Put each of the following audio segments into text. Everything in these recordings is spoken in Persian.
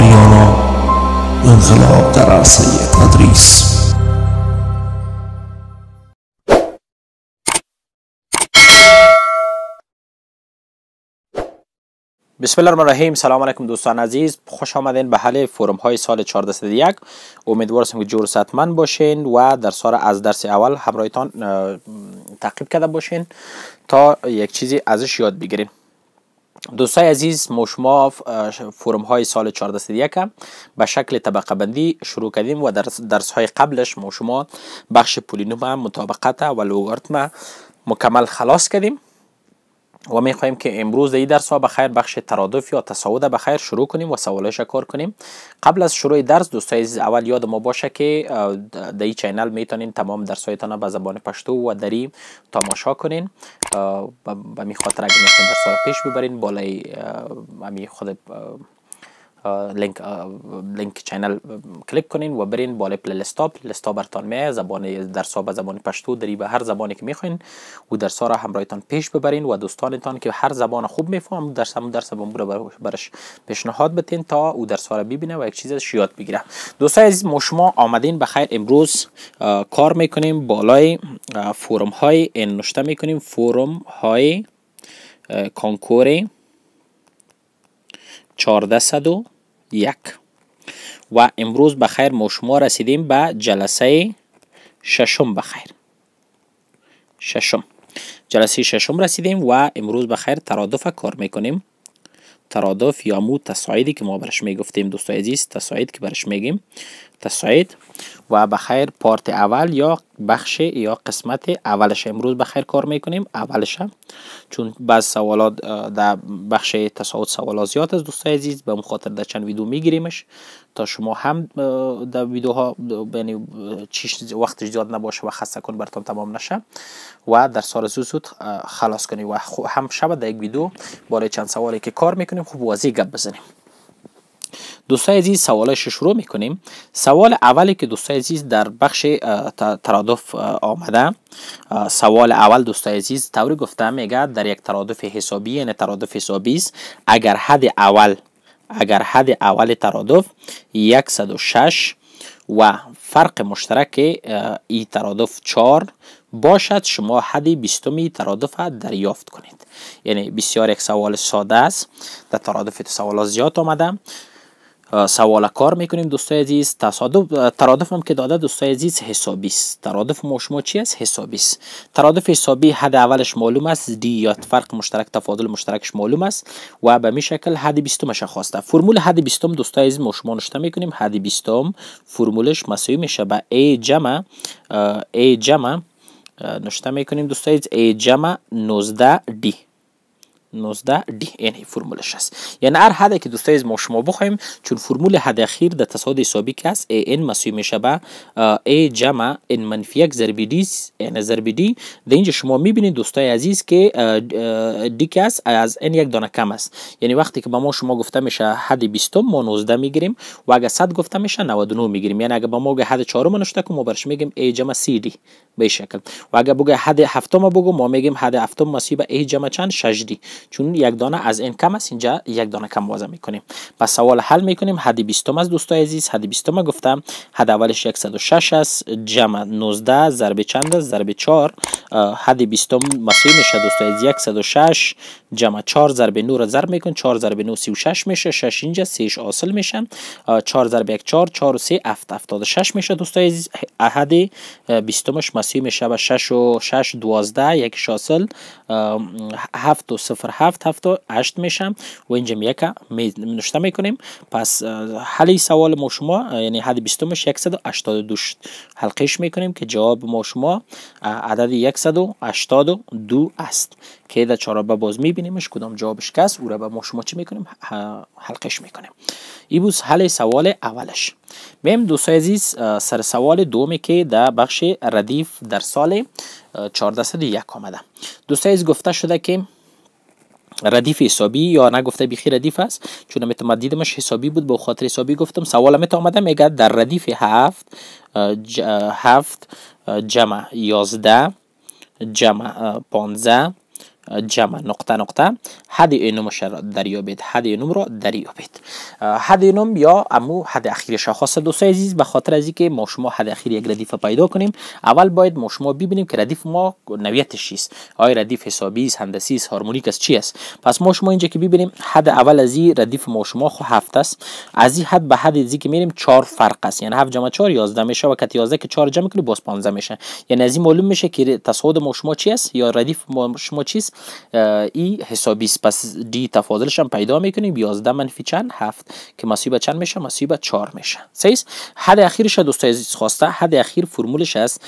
آریانا انقلاب در عرصه تدریس بسم الله الرحمن الرحیم سلام علیکم دوستان عزیز خوش آمدین به حل فورم های سال 1401 امیدوارم که جور سطمن باشین و در سال از درس اول همراهتان تعقیب کرده باشین تا یک چیزی ازش یاد بگیریم دوستای عزیز ما شما های سال 1401 به شکل طبقه بندی شروع کردیم و در درس های قبلش ما شما بخش پولینوم مطابقت و لوگارتم مکمل خلاص کردیم و می که امروز ای درس ها به خیر بخش ترادف یا تصاعد به خیر شروع کنیم و سوالش کار کنیم قبل از شروع درس دوستای عزیز اول یاد ما باشه که در این چینل میتونین تمام درس هایتان به زبان پشتو و دری تماشا کنین به می خاطر اگه میخواین درس ها پیش ببرین بالای خود لینک لینک چینل کلیک کنین و برین بالای پلی لیست لستا برتان میه زبان درس به زبان پشتو دری به هر زبانی که میخواین و درس ها را همراهتان پیش ببرین و دوستانتان که هر زبان خوب میفهم درس هم درس به برش, برش پیشنهاد بتین تا او درس ها را ببینه و یک چیز از یاد بگیره دوستای عزیز ما شما آمدین بخیر امروز کار میکنیم بالای فورم های این نشته میکنیم فورم های کانکور 1400 یک و امروز بخیر ما شما رسیدیم به جلسه ششم بخیر ششم جلسه ششم رسیدیم و امروز بخیر ترادف کار میکنیم ترادف یا مو تصاعدی که ما برش میگفتیم دوستای عزیز تصاعد که برش میگیم تساید و بخیر پارت اول یا بخش یا قسمت اولش امروز بخیر کار میکنیم اولش چون بعض سوالات در بخش تصاعد سوالات زیاد از دوستای عزیز به خاطر در چند ویدیو میگیریمش تا شما هم در ویدیوها یعنی چیش وقت زیاد نباشه و خسته کن برتون تمام نشه و در سال زود خلاص کنی و هم شب در یک ویدیو برای چند سوالی که کار میکنیم خوب واضح گپ بزنیم دوستای عزیز سوالش شروع میکنیم سوال اولی که دوستای عزیز در بخش ترادف آمده سوال اول دوستای عزیز طوری گفته میگه در یک ترادف حسابی یعنی ترادف حسابی است اگر حد اول اگر حد اول ترادف 106 و فرق مشترک ای ترادف 4 باشد شما حد بیستمی ترادف دریافت کنید یعنی بسیار یک سوال ساده است در ترادف سوال زیاد آمده سوال کار میکنیم دوستای عزیز تصادف ترادف هم که داده دوستای عزیز حسابی است ترادف شما چی است حسابی است ترادف حسابی حد اولش معلوم است دی یا فرق مشترک تفاضل مشترکش معلوم است و به می شکل حد 20 مش خواسته فرمول حد 20 دوستای عزیز شما نوشته میکنیم حد 20 فرمولش مساوی میشه به ای جمع ای جمع نشته میکنیم دوستای عزیز ای جمع 19 دی. 19 دی یعنی فرمولش است یعنی هر حدی که دوستای ما شما بخوایم چون فرمول حد اخیر در تصادی سابق است a مسوی میشه به a جمع n منفی یک ضرب d یعنی ضرب d در اینجا شما میبینید دوستای عزیز که دی که است از n یک دانه کم است یعنی وقتی که به ما شما گفته میشه حد 20 ما 19 میگیریم و اگه 100 گفته میشه 99 میگیریم یعنی اگر به ما بگه حد 4 ما نشته که ما برش میگیم a جمع c d به شکل و اگه بگه حد 7 ما بگو ما میگیم حد 7 مساوی به a جمع چند 6 چون یک دانه از این کم است اینجا یک دانه کم وازه میکنیم پس سوال حل میکنیم حد 20 از دوستای عزیز حد 20 گفتم حد اولش 106 است جمع 19 ضرب چند است ضرب 4 حد 20 مساوی میشه دوستای عزیز 106 جمع 4 ضرب 9 را ضرب میکن 4 ضرب 9 36 میشه 6 اینجا 3 حاصل میشن 4 ضرب 1 4 4 و 3 7 76 میشه دوستای عزیز حد 20 مساوی میشه 6 و 6 12 یک حاصل 7 و 0 نفر هفت هشت میشم و اینجا یک می نوشته میکنیم پس حلی سوال ما شما یعنی حد بیستومش 182 شد حلقش میکنیم که جواب ما شما عدد 182 است که در چارابه باز میبینیمش کدام جوابش کس او را به ما شما چی میکنیم حلقش میکنیم ای بود حل سوال اولش میم دوستای عزیز سر سوال دومی که در بخش ردیف در سال 1401 آمده دوستای عزیز گفته شده که ردیف حسابی یا نگفته بیخی ردیف است چون دیدمش حسابی بود به خاطر حسابی گفتم سوال تا آمده میگه در ردیف هفت هفت جمع یازده جمع پانزده جمع نقطه نقطه حد اینومش را دریابید حد اینوم را دریابید حد اینوم یا امو حد اخیر شاخص دوستای عزیز به خاطر از اینکه ما شما حد اخیر یک ردیف پیدا کنیم اول باید ما شما ببینیم که ردیف ما نوعیتش چیست آیا ردیف حسابی است هندسی است هارمونیک است چی است پس ما شما اینجا که ببینیم حد اول از این ردیف ما شما خو هفت است از این حد به حد از که میریم 4 فرق است یعنی 7 جمع 4 11 میشه و کت 11 که 4 جمع کنی باز 15 میشه یعنی از این معلوم میشه که تصاعد ما شما چی است یا ردیف ما شما چیست ای حسابی است پس دی تفاضلش هم پیدا میکنیم 11 منفی چند 7 که مصیبه چند میشه مصیبه 4 میشه سیس حد اخیرش دوستای عزیز خواسته حد اخیر فرمولش است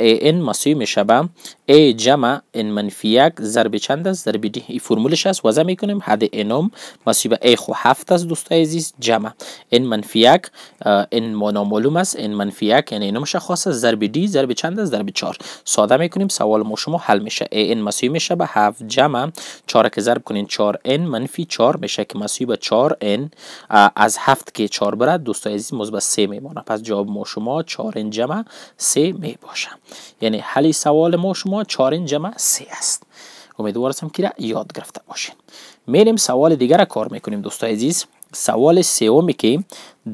ان مصیبه میشه با ای جمع ان منفی 1 ضرب چند است ضرب دی این فرمولش است وضع میکنیم حد انم مصیبه ای خو 7 است دوستای عزیز جمع ان منفی 1 ان نامعلوم است ان منفی 1 یعنی انم خاص است ضرب دی ضرب چند است ضرب 4 ساده میکنیم سوال ما شما حل میشه ان مصیبه میشه هفت جمع 4 که ضرب کنین 4 n منفی 4 میشه که مسیوب 4 n از 7 که 4 بره دوستای عزیز مثبت 3 میمونه پس جواب ما شما 4 n جمع 3 می باشه یعنی حل سوال ما شما 4 n جمع 3 است امیدوار هستم که را یاد گرفته باشین میریم سوال دیگر را کار میکنیم دوستای عزیز سوال سیومی که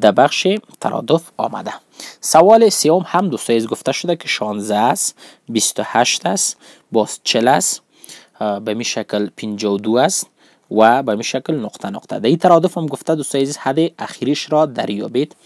در بخش ترادف آمده سوال سیوم هم دوستایز گفته شده که 16 است 28 است باز 40 است به می شکل 52 است و به شکل نقطه نقطه در ترادف هم گفته دو سایز حد اخیریش را دریابید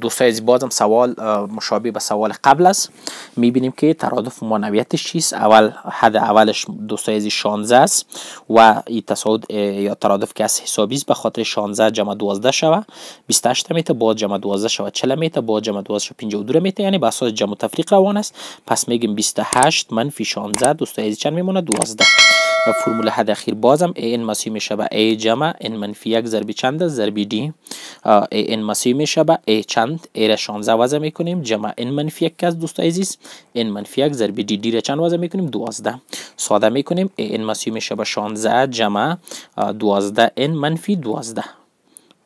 دو سایز بازم سوال مشابه به سوال قبل است میبینیم که ترادف معنویتش چیست اول حد اولش دو سایز 16 است و این تصاعد یا ترادف که از حسابی است به خاطر 16 جمع 12 شوه 28 متر با جمع 12 شوه 40 میته با جمع 12 شوه 52 میته یعنی به اساس جمع تفریق روان است پس میگیم 28 منفی 16 دو سایز چند میمونه 12 و فرمول حد اخیر بازم an مساوی میشه به a جمع n منفی یک ضرب چند است ضرب d an مساوی میشه به a چند a را 16 وضع میکنیم جمع n منفی یک که دوست عزیز n منفی یک ضرب d d را چند وضع میکنیم 12 ساده میکنیم an مساوی میشه به 16 جمع 12 n منفی 12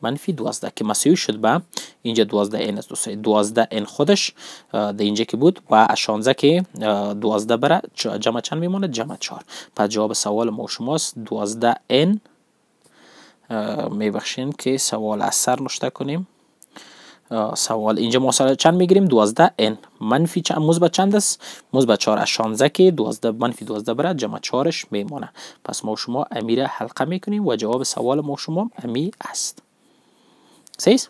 منفی 12 که مساوی شد به اینجا 12 n است 12 n خودش ده اینجا که بود و 16 که 12 بره جمع چند میمونه جمع 4 پس جواب سوال ما شماست 12 n میبخشین که سوال از سر نشته کنیم سوال اینجا ما چند میگیریم 12 n منفی چند مثبت چند است مثبت 4 از 16 که 12 منفی 12 بره جمع 4 میمونه پس ما شما امیر حلقه میکنیم و جواب سوال ما شما امی است سیس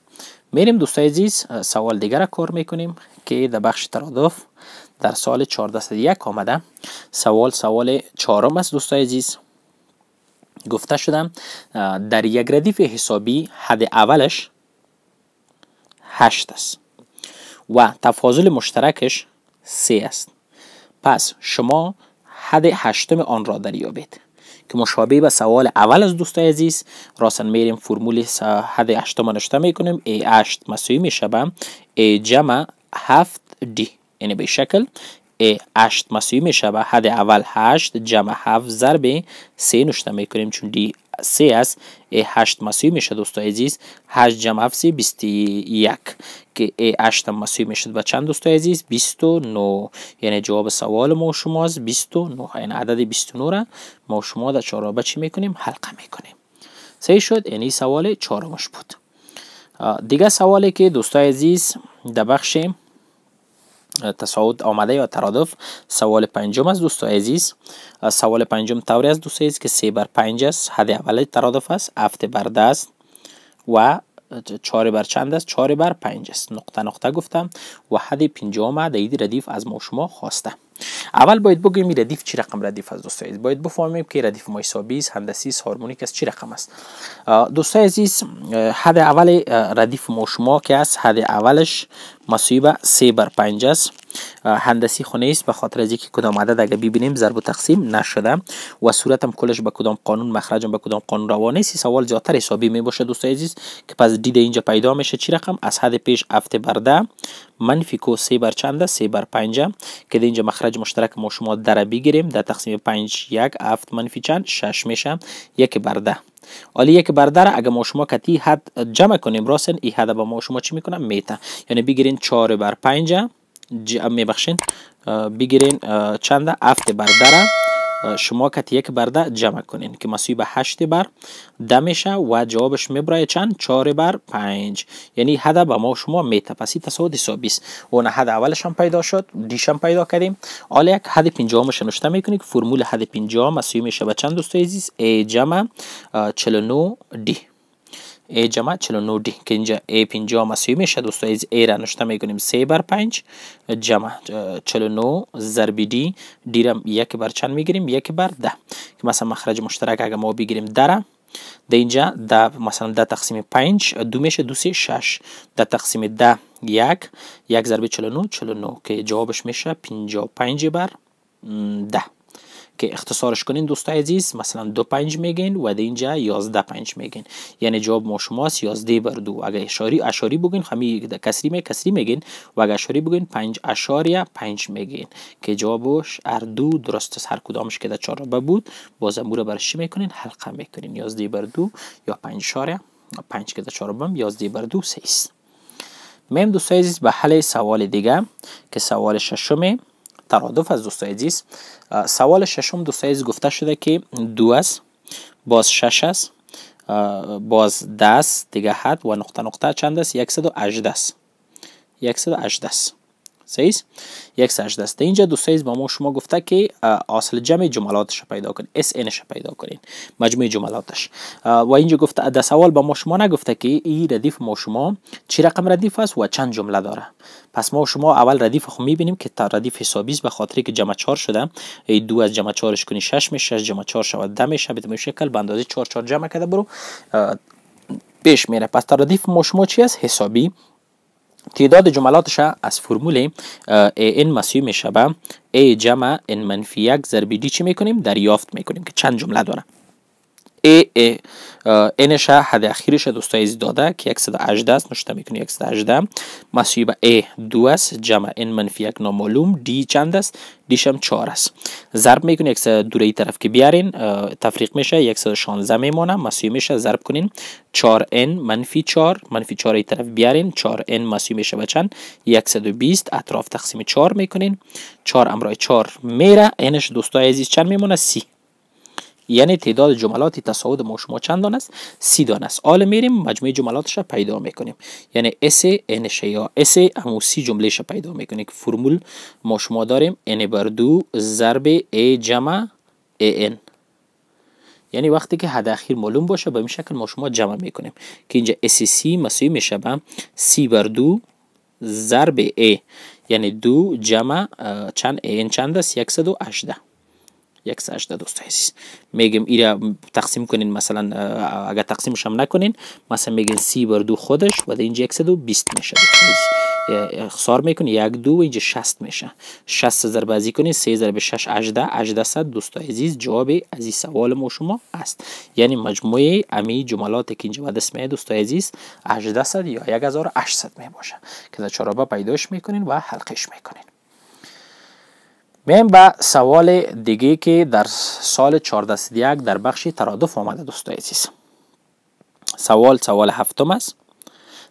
میریم دوستای عزیز سوال دیگر را کار میکنیم که در بخش ترادف در سال 1401 آمده سوال سوال چهارم است دوستای عزیز گفته شدم در یک ردیف حسابی حد اولش 8 است و تفاضل مشترکش 3 است پس شما حد هشتم آن را دریابید که مشابه به سوال اول از دوستای عزیز راستن میریم فرمول حد هشتم نشته میکنیم a 8 مساوی میشه به a جمع 7 d یعنی به شکل a 8 مساوی میشه به حد اول 8 جمع 7 ضرب 3 نشته میکنیم چون d 3 است A8 مساوی میشه دوستای عزیز 8 جمع 7 21 که A8 هم مساوی میشد به چند دوستای عزیز 29 یعنی جواب سوال ما و شماست 29 یعنی عدد 29 را ما و شما در چهارابه چی میکنیم حلقه میکنیم صحیح شد یعنی سوال چهارمش بود دیگه سوالی که دوستای عزیز در بخش تصاعد آمده یا ترادف سوال پنجم از دوست عزیز سوال پنجم طوری از دوستو عزیز که سه بر پنج است حد اول ترادف است هفت بر دست و چهار بر چند است چهار بر پنج است نقطه نقطه گفتم و حد پنجم در ردیف از ما شما خواسته اول باید بگیم این ردیف چی رقم ردیف از دوستای عزیز باید بفهمیم که ردیف حسابی است هندسی است هارمونیک است چی رقم است دوستای عزیز حد اول ردیف ما شما که است حد اولش مساوی به 3 بر 5 است هندسی خونه است به خاطر از اینکه کدام عدد اگه ببینیم ضرب و تقسیم نشده و صورت هم کلش به کدام قانون مخرج به کدام قانون روانه است سوال زیاتر حسابی می باشه دوستای عزیز که پس دید اینجا پیدا میشه چی رقم از حد پیش 7 بر 10 منفی کو سه بر چنده سه بر پنجه که اینجا مخرج مشترک ما شما در بگیریم در تقسیم پنج یک هفت منفی چند شش میشه یک بر ده حالا یک بردر اگر ما شما کتی حد جمع کنیم راستن این حد با ما شما چی میکنم میته یعنی بگیرین 4 بر 5 میبخشین بگیرین چنده هفت بر ده شما کت یک برده جمع کنین که به 8 بر ده میشه و جوابش میبرای چند 4 بر 5 یعنی حد به ما شما میته پس حساب 20 اون حد اولش هم پیدا شد دیش هم پیدا کردیم حالا یک حد هم نوشته میکنی که فرمول حد 50 مساوی میشه به چند دوستای عزیز ای جمع 49 دی ای جمع 49 دی که اینجا A 50 مساوی میشه دوستو از ای را نشته میکنیم 3 بر 5 جمع 49 ضربی دی دی را یک بر چند میگیریم یک بر 10 که مثلا مخرج مشترک اگر ما بگیریم در ده اینجا ده مثلا ده تقسیم 5 دو میشه دو سی شش ده تقسیم ده یک یک ضربه 49 49 که جوابش میشه پینج بر ده که اختصارش کنین دوستای عزیز مثلا دو پنج میگین و در اینجا یازده پنج میگین یعنی جواب ما شماست یازده بر دو اگر اشاری اشاری بگین همی کسری می میگین و اگر اشاری بگین پنج اشاریه پنج میگین که جوابش هر دو درست است هر کدامش که در چهارابه بود بازم او رو برشی میکنین حلقه میکنین یازده بر دو یا پنج اشاریه پنج که در چار بم یازده بر دو سه میم دوستای عزیز به حل سوال دیگه که سوال ششمه ترادف از دوستای عزیز سوال ششم دوستای عزیز گفته شده که دو است باز شش است باز دست دیگه حد و نقطه نقطه چند است 118 است 118 است 6 یک سجده دسته اینجا دو سیز با ما شما گفته که اصل جمع جملاتش پیدا کن اس انش پیدا کنین مجموع جملاتش و اینجا گفته در سوال با ما شما نگفته که این ردیف ما شما چی رقم ردیف است و چند جمله داره پس ما شما اول ردیف خو میبینیم که تا ردیف حسابی است به خاطر که جمع 4 شده ای دو از جمع 4 کنی 6 میشه 6 جمع 4 شود 10 میشه به شکل به اندازه 4 4 جمع کرده برو پیش میره پس تا ردیف ما شما چی است حسابی تعداد جملاتش از فرمول ان مسیو میشه به ای جمع ان منفی یک ضرب دیش چی میکنیم دریافت میکنیم که چند جمله داره ای اینش حد اخیرش دوستای عزیز داده که 118 است نوشته میکنی 118 مساوی به ای دو است جمع این منفی یک نامعلوم دی چند است دیش هم 4 است ضرب میکنی 102 دوره ای طرف که بیارین تفریق میشه 116 میمونه مساوی میشه ضرب کنین 4 ان منفی 4 منفی 4 ای طرف بیارین 4 ان مساوی میشه بچن 120 اطراف تقسیم 4 میکنین 4 امرای 4 میره اینش دوستای عزیز چند میمونه 30 یعنی تعداد جملات تصاعد ما شما چند دانست؟ است سی دان است حالا میریم مجموعه جملاتش را پیدا میکنیم یعنی اس ان یا اس امو سی جمله ش پیدا میکنیم که فرمول ما شما داریم ان بر دو ضرب ای جمع ای ان یعنی وقتی که حد اخیر معلوم باشه به این شکل ما شما جمع میکنیم که اینجا اس سی مساوی میشه به سی بر دو ضرب ای یعنی دو جمع چند این چند است 118 میگم دوست عزیز میگیم ایره تقسیم کنین مثلا اگر تقسیمش هم نکنین مثلا میگن سی بر دو خودش و در اینجا بیست میشه اخصار میکنی یک دو و اینجا شست میشه 60 ضرب ازی کنین به شش 6 18 18 دوست عزیز جواب از این سوال ما شما است یعنی مجموعه امی جملات که اینجا به دست دوست عزیز 1800 یا 1800 میباشه که در چارابه پیداش میکنین و حلقش میکنین میایم به سوال دیگه که در سال 1401 در بخش ترادف آمده دوستای عزیز سوال سوال هفتم است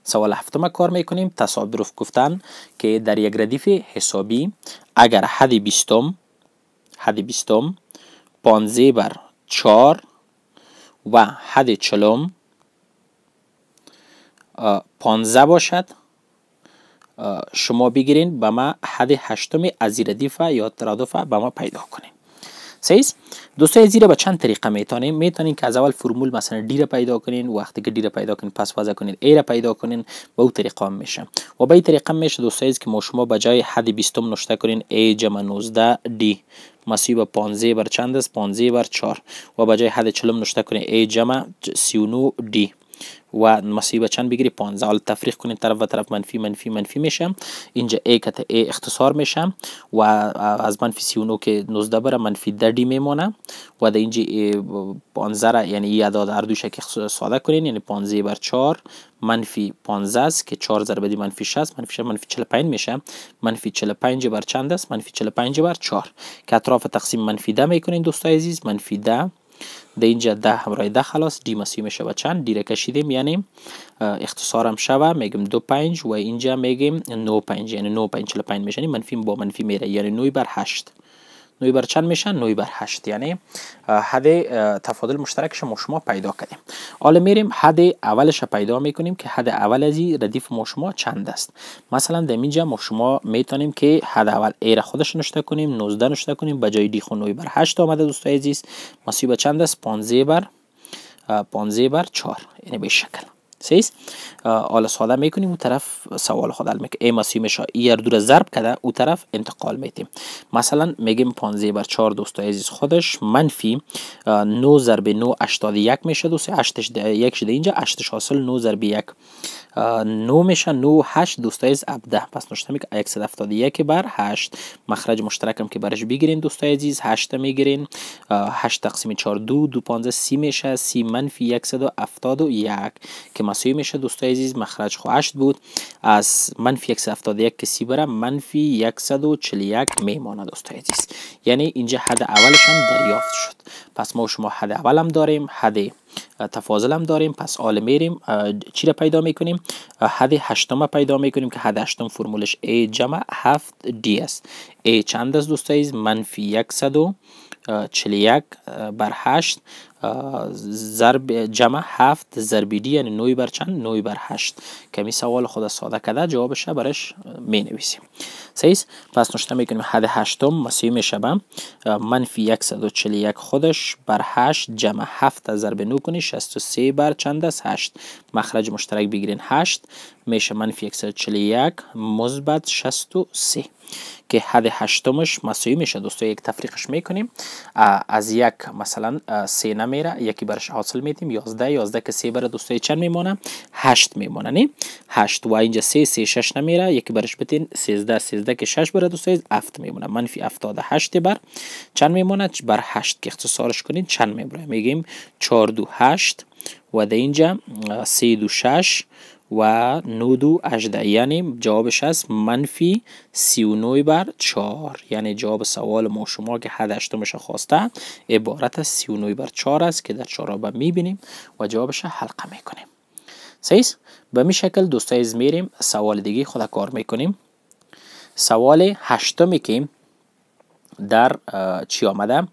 سوال هفتم کار میکنیم تصادف گفتن که در یک ردیف حسابی اگر حد بیستم حد بیستم پانزه بر چار و حد چلم پانزه باشد شما بگیرین به ما حد هشتم از زیر دیفا یا ترادفا به ما پیدا کنین سیز دوستای زیره به چند طریقه میتونیم میتونین که از اول فرمول مثلا دی را پیدا کنین وقتی که دی را پیدا کنین پس وضع کنین ای را پیدا کنین به او طریقه هم میشه و به این طریقه میشه دوستای که ما شما به جای حد 20 نوشته کنین ای جمع 19 دی مساوی به 15 بر چند است 15 بر 4 و به جای حد 40 نوشته کنین ای جمع 39 دی و مصیبه به چند بگیری 15 حالا تفریق کنید طرف و طرف منفی منفی منفی میشه اینجا ای کت ای اختصار میشه و از منفی 39 که 19 بره منفی 10 دی میمونه و در اینجا 15 را یعنی ای اعداد هر دو که ساده کنین یعنی 15 بر 4 منفی 15 است که 4 ضرب دی منفی 60 منفی 60 منفی 45 میشه منفی 45 بر چند است منفی 45 بر 4 که اطراف تقسیم منفی 10 میکنین دوستای عزیز منفی 10 در اینجا ده همراه ده خلاص دی مسیم می چند دیره کشیدیم یعنی اختصارم شوه میگم دو پنج و اینجا میگم نو پنج یعنی نو پنج چلا پنج میشه منفی با منفی میره یعنی نوی بر هشت نوی بر چند میشه نوی بر هشت یعنی حد تفاضل مشترکش ما شما پیدا کردیم حالا میریم حد اولش پیدا میکنیم که حد اول از ردیف ما شما چند است مثلا در اینجا ما شما میتونیم که حد اول را خودش نشته کنیم 19 نشته کنیم به جای دی خب نوی بر هشت آمده دوستای عزیز مصیبه چند است 15 بر 15 بر 4 یعنی به شکل سیس اول ساده میکنیم اون طرف سوال خود حل میکنه ام اسیمش ایر دور ضرب کده اون طرف انتقال میتیم مثلا میگیم 15 بر 4 دوستای عزیز خودش منفی 9 ضرب 9 81 میشه دوست 8 1 شده اینجا 8 حاصل 9 ضرب 1 9 میشه 9 8 دوستای عزیز 17 پس نوشتم میگه 171 بر 8 مخرج مشترکم که برش بگیرین دوستای عزیز 8 میگیرین 8 تقسیم 4 2 2 15 30 میشه 30 منفی 171 که مساوی میشه دوستای عزیز مخرج خو 8 بود از منفی 171 که سی بره منفی 141 میمانه دوستای عزیز یعنی اینجا حد اولش هم دریافت شد پس ما شما حد اول داریم حد تفاضل داریم پس آل میریم چی را پیدا میکنیم حد هشتم پیدا میکنیم که حد هشتم فرمولش A جمع 7 D است A چند است دوستاییز منفی 141 بر هشت ضرب جمع هفت ضربیدی یعنی نوی بر چند نوی بر هشت کمی سوال خود ساده کرده جوابش برش می نویسیم سیس پس نشته می کنیم حد هشتم مسیح می شبم منفی 141 خودش بر هشت جمع هفت ضرب نو کنی سی بر چند است هشت مخرج مشترک بگیرین هشت میشه منفی 141 مثبت 63 که حد هشتمش مساوی میشه دوستو یک تفریقش میکنیم از یک مثلا سه میره یکی برش حاصل میدیم 11 11 که 3 بره دوستای چند میمونه 8 میمونه نی 8 و اینجا 3 3 6 نمیره یکی برش بتین 13 13 که 6 بره دوستای 7 میمونه منفی 78 بر چند میمونه بر 8 که اختصارش کنین چند میمونه میگیم 4 2 8 و ده اینجا 3 2 6 و 92 یعنی جوابش هست منفی 39 بر 4 یعنی جواب سوال ما شما که حد هشتمش خواسته عبارت از 39 بر 4 است که در چهارم میبینیم و جوابش حلقه میکنیم سیست به می شکل دوستای میریم سوال دیگه خودکار کار میکنیم سوال هشتمی که در چی آمده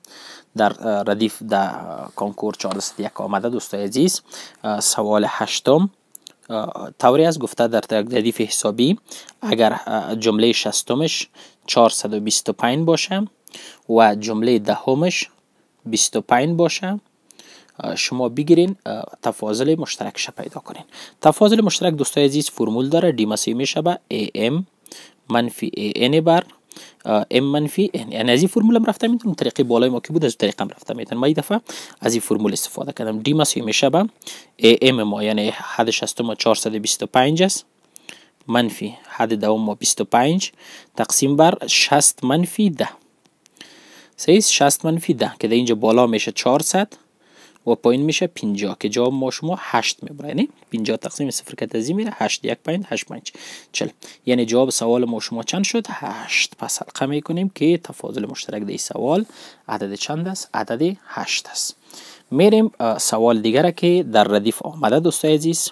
در ردیف در کنکور یک آمده دوستای عزیز سوال هشتم طوری از گفته در تردیف حسابی اگر جمله شستمش 425 باشه و جمله دهمش 25 باشه شما بگیرین تفاضل مشترک شه پیدا کنین تفاضل مشترک دوستای عزیز فرمول داره دی مساوی میشه به ام منفی ان بر ام منفی یعنی از این فرمول هم میتونم طریق بالای ما که بود از طریق هم رفتم یعنی میتونم این دفعه از این فرمول استفاده کردم دی مساوی میشه به ام ما یعنی حد شستم 425 است منفی حد دوم ما 25 تقسیم بر 60 منفی 10 صحیح 60 منفی 10 که در اینجا بالا میشه 400 و پایین میشه 50 که جواب ما شما 8 میبره یعنی 50 تقسیم صفر که میره 8 1 5 8 5 40 یعنی جواب سوال ما شما چند شد 8 پس حلقه میکنیم که تفاضل مشترک در سوال عدد چند است عدد 8 است میریم سوال دیگره که در ردیف آمده دوستای عزیز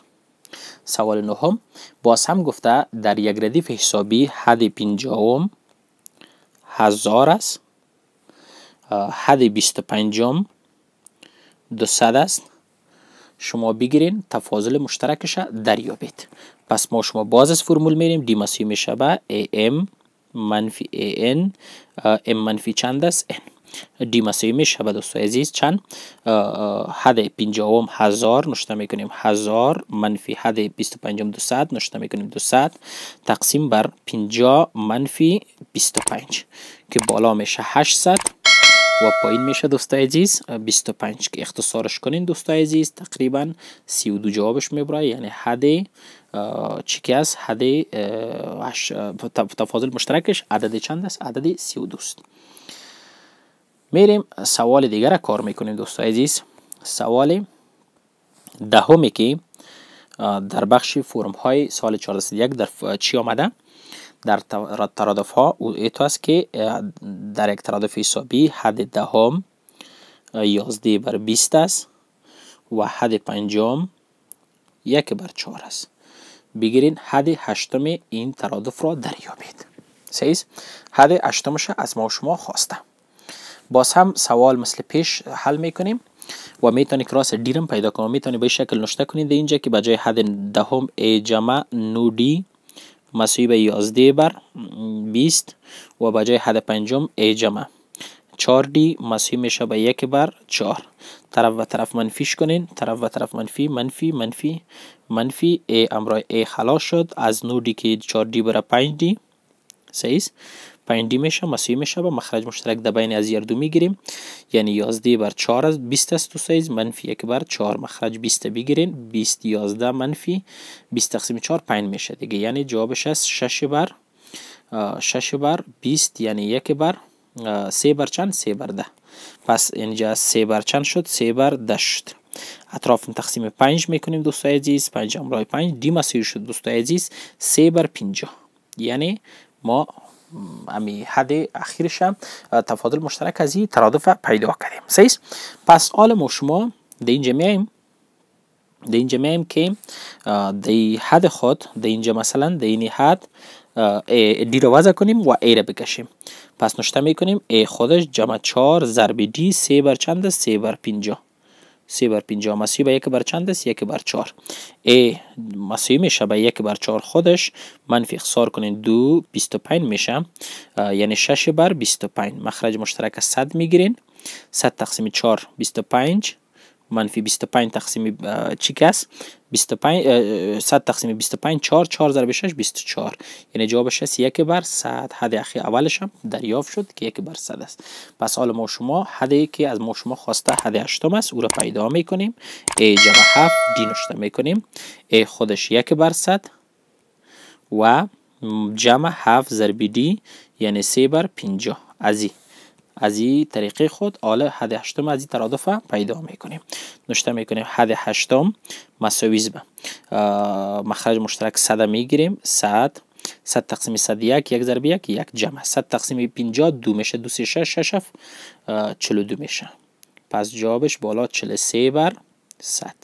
سوال نهم باز هم گفته در یک ردیف حسابی حد 50 هزار است حد 25 پنجم 200 است شما بگیرین تفاضل مشترکش دریابید پس ما شما باز از فرمول میریم دی مسی ام منفی ان ام منفی چند است ان دی مسی میشه عزیز چند حد 50 هزار نشته میکنیم هزار منفی حد 25 200 نشته میکنیم 200 تقسیم بر 50 منفی 25 که بالا میشه 800 و پایین میشه دوستای عزیز 25 که اختصارش کنین دوستای عزیز تقریبا 32 جوابش میبره یعنی حد چیکی که است حد تفاضل مشترکش عدد چند است عدد 32 است میریم سوال دیگر را کار میکنیم دوستای عزیز سوال دهمی که در بخش فرم های سال 401 در چی آمده در ترادف ها ایتو است که در یک ترادف حسابی حد دهم یازده بر بیست است و حد پنجم یک بر چهار است بگیرین حد هشتم این ترادف را دریابید سیز حد هشتمش از ما شما خواسته باز هم سوال مثل پیش حل میکنیم و میتونی کراس دیرم پیدا کنم میتونی به شکل نشته کنید اینجا که بجای حد دهم ای جمع نو دی مساوی به 11 بر 20 و به حد پنجم جمع 4 دی مساوی میشه به 1 بر 4 طرف و طرف منفیش کنین طرف و طرف منفی منفی منفی منفی ای امرای ای خلاص شد از 9 دی که 4 دی بر 5 دی صحیح دی میشه مساوی میشه با مخرج مشترک در بین از یردو میگیریم یعنی 11 بر 4 از 20 است تو سایز منفی 1 بر 4 مخرج 20 بگیرین 20 11 منفی 20 تقسیم 4 5 میشه دیگه یعنی جوابش است 6 بر 6 بر 20 یعنی 1 بر 3 بر چند 3 بر 10 پس اینجا یعنی 3 بر چند شد 3 بر 10 شد اطراف تقسیم 5 میکنیم دوستای عزیز 5 امرای 5 دی مسیر شد دوستای عزیز 3 بر 50 یعنی ما امی حد اخیرش هم تفاضل مشترک از این ترادف پیدا کردیم سیست پس آل ما شما در اینجا میاییم در اینجا میاییم که در حد خود در اینجا مثلا در این حد دی رو کنیم و ای رو بکشیم پس نشته می ای خودش جمع 4 ضرب دی سه بر چند 3 بر 50 سه بر پینجا مسیح به یک بر چند است یک بر چار ای مسیح میشه با یک بر چار خودش منفی اخصار کنین و 25 میشه یعنی شش بر 25 مخرج مشترک 100 میگیرین 100 تقسیم و 25 منفی 25 تقسیم چی کس 25 100 تقسیم 25 4 4 ضرب 6 24 یعنی جوابش است 1 بر 100 حد اخی اولش هم دریافت شد که 1 بر 100 است پس حالا ما شما حدی که از ما شما خواسته حد هشتم است او را پیدا می کنیم a جمع 7 دی نشته می کنیم خودش 1 بر 100 و جمع 7 ضرب دی یعنی 3 بر 50 ازی از این طریق خود آل حد هشتم از این ترادف پیدا میکنیم نشته میکنیم حد هشتم مساویز به مخرج مشترک صد میگیریم صد صد تقسیم صد یک یک ضرب یک یک جمع صد تقسیم پینجا دو میشه دو سی شش ششف چلو دو میشه پس جوابش بالا چل سه بر صد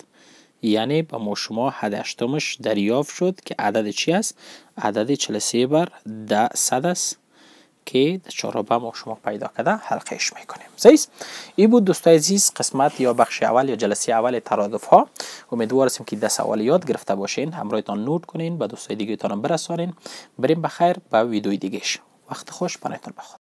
یعنی با ما شما حد هشتمش دریافت شد که عدد چی است عدد سی بر ده صد است که در چهارابه ما شما پیدا کرده حلقهش میکنیم زیست این بود دوستای عزیز قسمت یا بخش اول یا جلسه اول ترادف ها امیدوار هستیم که ده سوال یاد گرفته باشین همراهتان نوت کنین و دوستای دیگه تان برسانین بریم بخیر به ویدیوی دیگهش وقت خوش برایتون بخیر